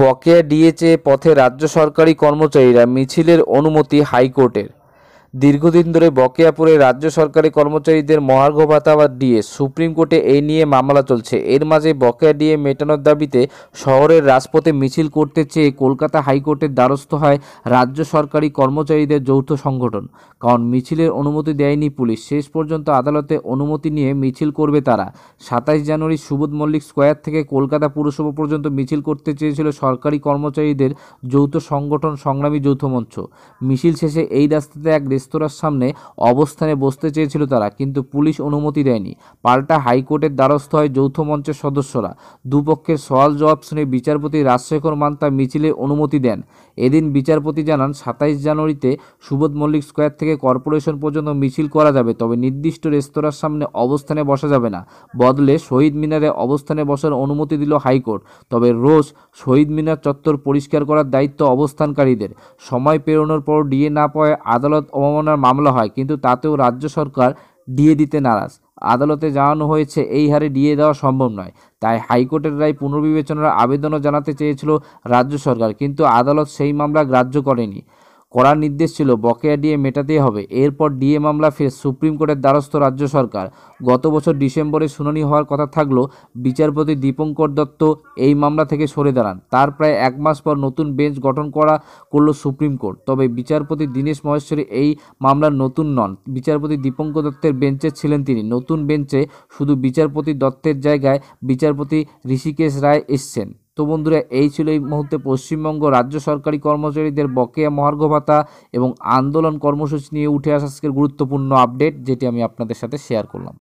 বকেয়া ডিএচএ পথে রাজ্য সরকারি কর্মচারীরা মিছিলের অনুমতি হাইকোর্টের দীর্ঘদিন ধরে বকেয়াপুরে রাজ্য সরকারি কর্মচারীদের মহার্ঘ ভাতা বা ডিএ সুপ্রিম কোর্টে এই নিয়ে মামলা চলছে এর মাঝে বকেয়া ডিএ মেটানোর দাবিতে শহরের রাজপথে মিছিল করতে চেয়ে কলকাতা হাইকোর্টের দ্বারস্থ হয় রাজ্য সরকারি কর্মচারীদের যৌথ সংগঠন কারণ মিছিলের অনুমতি দেয়নি পুলিশ শেষ পর্যন্ত আদালতে অনুমতি নিয়ে মিছিল করবে তারা সাতাইশ জানুয়ারি সুবোধ মল্লিক স্কোয়ার থেকে কলকাতা পুরসভা পর্যন্ত মিছিল করতে চেয়েছিল সরকারি কর্মচারীদের যৌথ সংগঠন সংগ্রামী যৌথ মঞ্চ মিছিল শেষে এই রাস্তাতে এক রেস্তোরাঁর সামনে অবস্থানে বসতে চেয়েছিল তারা কিন্তু পুলিশ অনুমতি দেয়নি পাল্টা হাইকোর্টের দ্বারস্থ হয় যৌথ মঞ্চের সদস্যরা দুপক্ষের সওয়াল জবাব শুনে বিচারপতি রাজশেখর মান্তা মিছিলে অনুমতি দেন এদিন বিচারপতি জানান সাতাইশ জানুয়ারিতে সুবোধ মল্লিক স্কোয়ার থেকে কর্পোরেশন পর্যন্ত মিছিল করা যাবে তবে নির্দিষ্ট রেস্তোরাঁর সামনে অবস্থানে বসা যাবে না বদলে শহীদ মিনারে অবস্থানে বসার অনুমতি দিল হাইকোর্ট তবে রোজ শহীদ মিনার চত্বর পরিষ্কার করার দায়িত্ব অবস্থানকারীদের সময় পেরোনোর পর ডিএ না পাওয়ায় আদালত অবমান অবমাননার মামলা হয় কিন্তু তাতেও রাজ্য সরকার ডিএ দিতে নারাজ আদালতে জানানো হয়েছে এই হারে ডিএ দেওয়া সম্ভব নয় তাই হাইকোর্টের রায় পুনর্বিবেচনার আবেদনও জানাতে চেয়েছিল রাজ্য সরকার কিন্তু আদালত সেই মামলা গ্রাহ্য করেনি করার নির্দেশ ছিল বকেয়া ডিএ মেটাতেই হবে এরপর ডিএ মামলা ফের সুপ্রিম কোর্টের দ্বারস্থ রাজ্য সরকার গত বছর ডিসেম্বরে শুনানি হওয়ার কথা থাকলেও বিচারপতি দীপঙ্কর দত্ত এই মামলা থেকে সরে দাঁড়ান তার প্রায় এক মাস পর নতুন বেঞ্চ গঠন করা করল সুপ্রিম কোর্ট তবে বিচারপতি দীনেশ মহেশ্বরী এই মামলার নতুন নন বিচারপতি দীপঙ্কর দত্তের বেঞ্চে ছিলেন তিনি নতুন বেঞ্চে শুধু বিচারপতি দত্তের জায়গায় বিচারপতি ঋষিকেশ রায় এসছেন তো বন্ধুরা এই ছিল এই মুহূর্তে পশ্চিমবঙ্গ রাজ্য সরকারি কর্মচারীদের বকেয়া মহার্ঘ ভাতা এবং আন্দোলন কর্মসূচি নিয়ে উঠে আসা আজকের গুরুত্বপূর্ণ আপডেট যেটি আমি আপনাদের সাথে শেয়ার করলাম